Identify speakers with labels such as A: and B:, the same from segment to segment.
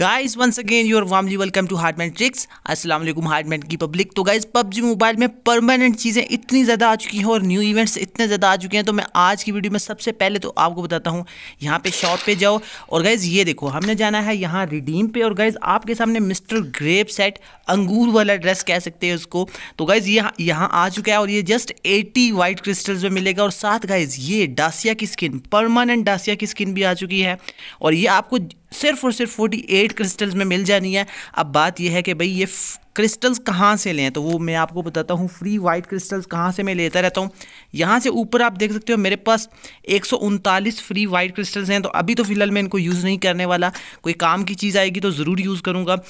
A: guys once again you are warmly welcome to Hardman Tricks अस्सलाम वालेकुम Hardman की public तो गाइस पबजी मोबाइल में परमानेंट चीज़ें इतनी ज़्यादा आ चुकी हैं और न्यू इवेंट्स इतने ज़्यादा आ चुके हैं तो मैं आज की वीडियो में सबसे पहले तो आपको बताता हूँ यहाँ पे शॉप पे जाओ और गाइज़ ये देखो हमने जाना है यहाँ रिडीम पे और गाइज़ आपके सामने मिस्टर ग्रेप सेट अंगूर वाला ड्रेस कह सकते हैं उसको तो गाइज़ ये यहाँ आ चुका है और ये जस्ट एटी वाइट क्रिस्टल्स में मिलेगा और साथ गाइज़ ये डासिया की स्किन परमानेंट डासिया की स्किन भी आ चुकी है और ये आपको सिर्फ और सिर्फ 48 क्रिस्टल्स में मिल जानी है अब बात यह है कि भाई ये क्रिस्टल्स कहाँ से लें तो वो मैं आपको बताता हूँ फ्री वाइट क्रिस्टल्स कहाँ से मैं लेता रहता हूँ यहाँ से ऊपर आप देख सकते हो मेरे पास एक फ्री वाइट क्रिस्टल्स हैं तो अभी तो फिलहाल मैं इनको यूज़ नहीं करने वाला कोई काम की चीज़ आएगी तो ज़रूर यूज़ करूँगा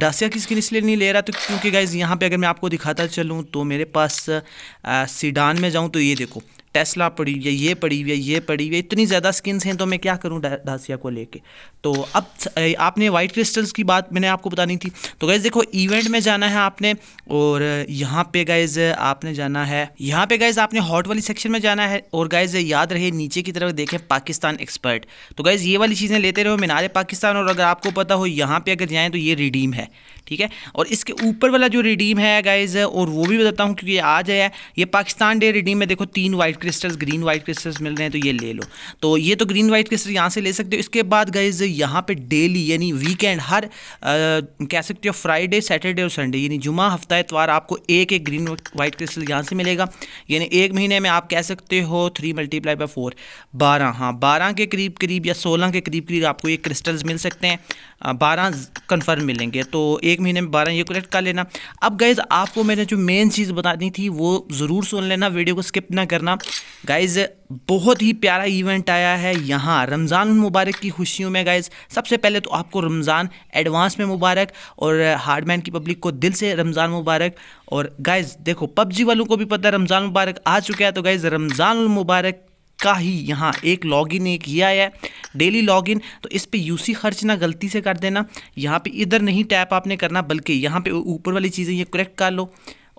A: डासिया की स्किन इसलिए नहीं ले रहा तो क्योंकि गाइज यहाँ पर अगर मैं आपको दिखाता चलूँ तो मेरे पास सीडान में जाऊँ तो ये देखो टेस्ला पड़ी हुई है ये पड़ी हुई है ये पड़ी हुई है इतनी ज़्यादा स्किन्स हैं तो मैं क्या करूँ डासिया को लेके तो अब आपने वाइट क्रिस्टल्स की बात मैंने आपको बतानी थी तो गैस देखो इवेंट में में जाना है आपने और यहाँ पे गाइज आपने जाना है यहाँ पे गाइज आपने हॉट वाली सेक्शन में जाना है और गाइज याद रहे नीचे की तरफ देखें पाकिस्तान एक्सपर्ट तो गाइज ये वाली चीज़ें लेते रहो मीनार पाकिस्तान और अगर आपको पता हो यहाँ पे अगर जाएँ तो ये रिडीम है ठीक है और इसके ऊपर वाला जो रिडीम है गाइज और वो भी बताता हूँ क्योंकि आ जाए ये पाकिस्तान डे रिडीम में देखो तीन white crystals green white crystals मिल रहे हैं तो ये ले लो तो ये तो ग्रीन वाइट क्रिस्टल यहाँ से ले सकते हो इसके बाद गाइज यहाँ पे डेली यानी वीकेंड हर आ, कह सकते हो फ्राइडे सैटरडे और संडे यानी जुमा हफ्ता एतवार आपको एक एक ग्रीन वाइट क्रिस्टल यहाँ से मिलेगा यानी एक महीने में आप कह सकते हो थ्री मल्टीप्लाई बाई फोर बारह हाँ बारह के करीब करीब या सोलह के करीब करीब आपको ये क्रिस्टल्स मिल सकते हैं बारह कन्फर्म मिलेंगे तो एक महीने में बारह ये कलेक्ट कर लेना अब गैज़ आपको मैंने जो मेन चीज़ बतानी थी वो ज़रूर सुन लेना वीडियो को स्किप ना करना गाइज़ बहुत ही प्यारा इवेंट आया है यहाँ रमज़ान मुबारक की खुशियों में गाइज़ सबसे पहले तो आपको रमज़ान एडवांस में मुबारक और हार्डमैन की पब्लिक को दिल से रमज़ान मुबारक और गाइज़ देखो पबजी वालों को भी पता है रमज़ान मुबारक आ चुका है तो गाइज़ रमज़ान मुबारक का ही यहाँ एक लॉगिन एक ही आया है डेली लॉगिन तो इस पे यूसी खर्च ना गलती से कर देना यहाँ पे इधर नहीं टैप आपने करना बल्कि यहाँ पे ऊपर वाली चीज़ें ये करेक्ट कर लो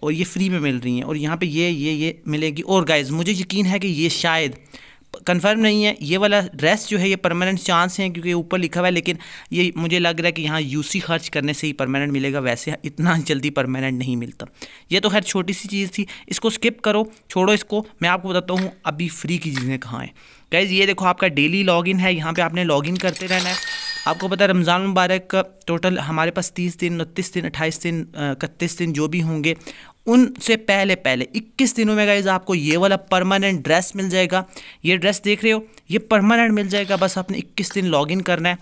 A: और ये फ्री में मिल रही हैं और यहाँ पे ये ये ये मिलेगी और गाइज मुझे यकीन है कि ये शायद कंफर्म नहीं है ये वाला ड्रेस जो है ये परमानेंट चांस है क्योंकि ऊपर लिखा हुआ है लेकिन ये मुझे लग रहा है कि यहाँ यूसी खर्च करने से ही परमानेंट मिलेगा वैसे इतना जल्दी परमानेंट नहीं मिलता ये तो खैर छोटी सी चीज़ थी इसको स्किप करो छोड़ो इसको मैं आपको बताता हूँ अभी फ्री की चीज़ें कहाँ हैं गाइज़ ये देखो आपका डेली लॉगिन है यहाँ पर आपने लॉगिन करते रहना है आपको पता है रमज़ान मुबारक का टोटल हमारे पास तीस दिन उनतीस दिन अट्ठाईस दिन इकतीस दिन जो भी होंगे उनसे पहले पहले 21 दिनों में गाइज आपको ये वाला परमानेंट ड्रेस मिल जाएगा ये ड्रेस देख रहे हो ये परमानेंट मिल जाएगा बस आपने 21 दिन लॉगिन करना है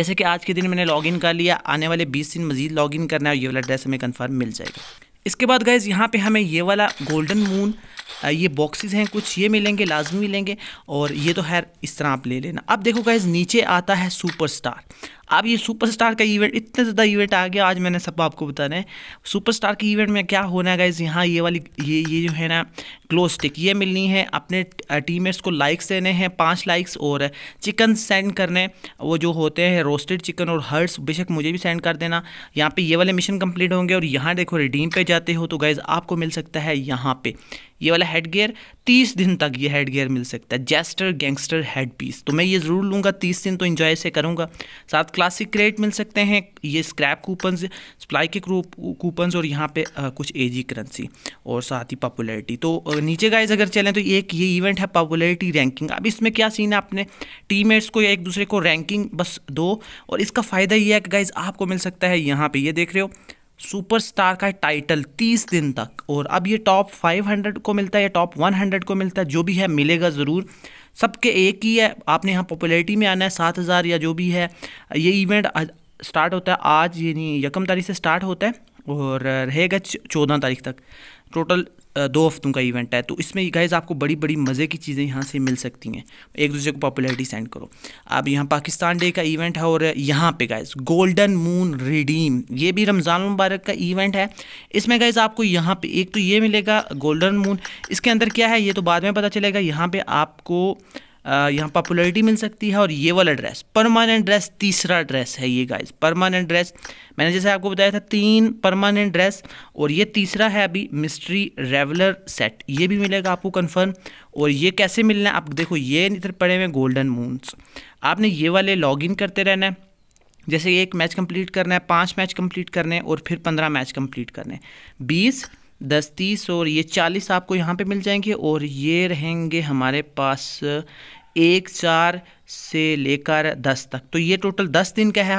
A: जैसे कि आज के दिन मैंने लॉगिन कर लिया आने वाले 20 दिन मज़ीद लॉगिन करना है और ये वाला ड्रेस हमें कंफर्म मिल जाएगा इसके बाद गाइज़ यहाँ पे हमें ये वाला गोल्डन मून ये बॉक्सेस हैं कुछ ये मिलेंगे लाजमी मिलेंगे और ये तो खैर इस तरह आप ले लेना अब देखो गाइज नीचे आता है सुपरस्टार अब ये सुपरस्टार का इवेंट इतना ज़्यादा इवेंट आ गया आज मैंने सब आपको बताना है सुपरस्टार के इवेंट में क्या होना है गाइज यहाँ ये वाली ये ये जो है ना ग्लो स्टिक ये मिलनी है अपने टीम को लाइक्स देने हैं पाँच लाइक्स और चिकन सेंड करने वो जो होते हैं रोस्टेड चिकन और हर्ट्स बेशक मुझे भी सेंड कर देना यहाँ पे ये वाले मिशन कंप्लीट होंगे और यहाँ देखो रिडीम पे जाते हो तो गाइज़ आपको मिल सकता है यहाँ पे ये वाला हेड गियर तीस दिन तक ये हेड गियर मिल सकता है जेस्टर गैंगस्टर हेड पीस तो मैं ये ज़रूर लूँगा तीस दिन तो इन्जॉय से करूँगा साथ क्लासिक क्रेट मिल सकते हैं ये स्क्रैप कूपन सप्लाई के कूपन और यहाँ पे आ, कुछ एजी करेंसी और साथ ही पॉपुलरिटी तो नीचे गाइज अगर चलें तो एक ये इवेंट है पॉपुलरिटी रैंकिंग अब इसमें क्या सीन है अपने टीममेट्स को या एक दूसरे को रैंकिंग बस दो और इसका फ़ायदा ये है कि गाइज आपको मिल सकता है यहाँ पर ये देख रहे हो सुपरस्टार का टाइटल 30 दिन तक और अब ये टॉप 500 को मिलता है या टॉप 100 को मिलता है जो भी है मिलेगा ज़रूर सबके एक ही है आपने यहाँ पॉपुलैरिटी में आना है सात हज़ार या जो भी है ये इवेंट स्टार्ट होता है आज यानी यकम तारीख से स्टार्ट होता है और रहेगा चौदह तारीख तक टोटल दो हफ्तों का इवेंट है तो इसमें गाइज आपको बड़ी बड़ी मज़े की चीज़ें यहाँ से मिल सकती हैं एक दूसरे को पॉपुलैरिटी सेंड करो अब यहाँ पाकिस्तान डे का इवेंट है और यहाँ पे गाइज गोल्डन मून रिडीम ये भी रमज़ान मुबारक का इवेंट है इसमें गाइज आपको यहाँ पे एक तो ये मिलेगा गोल्डन मून इसके अंदर क्या है ये तो बाद में पता चलेगा यहाँ पर आपको यहाँ पॉपुलरिटी मिल सकती है और ये वाला ड्रेस परमानेंट ड्रेस तीसरा ड्रेस है ये गाइस परमानेंट ड्रेस मैंने जैसे आपको बताया था तीन परमानेंट ड्रेस और ये तीसरा है अभी मिस्ट्री रेवलर सेट ये भी मिलेगा आपको कन्फर्म और ये कैसे मिलना है आप देखो ये इधर पड़े हुए गोल्डन मूनस आपने ये वाले लॉग करते रहना है जैसे एक मैच कंप्लीट करना है पाँच मैच कंप्लीट करने और फिर पंद्रह मैच कंप्लीट करने बीस दस तीस और ये चालीस आपको यहाँ पे मिल जाएंगे और ये रहेंगे हमारे पास एक चार से लेकर दस तक तो ये टोटल दस दिन का है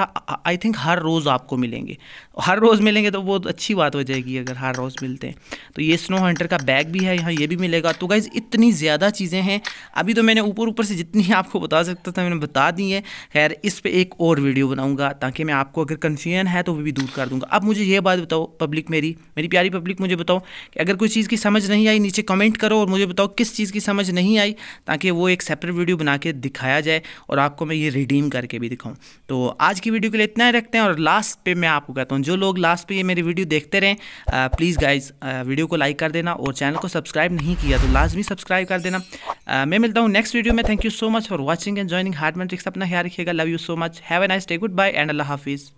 A: आई थिंक हर रोज़ आपको मिलेंगे हर रोज़ मिलेंगे तो वो अच्छी बात हो जाएगी अगर हर रोज़ मिलते हैं तो ये स्नो हंटर का बैग भी है यहाँ ये भी मिलेगा तो गाइज़ इतनी ज़्यादा चीज़ें हैं अभी तो मैंने ऊपर ऊपर से जितनी आपको बता सकता था मैंने बता दी है खैर इस पर एक और वीडियो बनाऊँगा ताकि मैं आपको अगर कन्फ्यूजन है तो वो भी दूर कर दूँगा अब मुझे ये बात बताओ पब्लिक मेरी मेरी प्यारी पब्लिक मुझे बताओ कि अगर कोई चीज़ की समझ नहीं आई नीचे कमेंट करो और मुझे बताओ किस चीज़ की समझ नहीं आई ताकि वो एक सेपरेट वीडियो बना के दिखाया जाए और आपको मैं ये रिडीम करके भी दिखाऊँ तो आज की वीडियो के लिए इतना ही रखते हैं और लास्ट पे मैं आपको कहता हूँ जो लोग लास्ट पे ये मेरी वीडियो देखते रहें प्लीज़ गाइज वीडियो को लाइक कर देना और चैनल को सब्सक्राइब नहीं किया तो लाजमी सब्सक्राइब कर देना आ, मैं मिलता हूँ नेक्स्ट वीडियो में thank you so much for watching and joining heart matrix अपना ख्याल रखिएगा love you so much have a nice day good bye and अल्लाह हाफिज़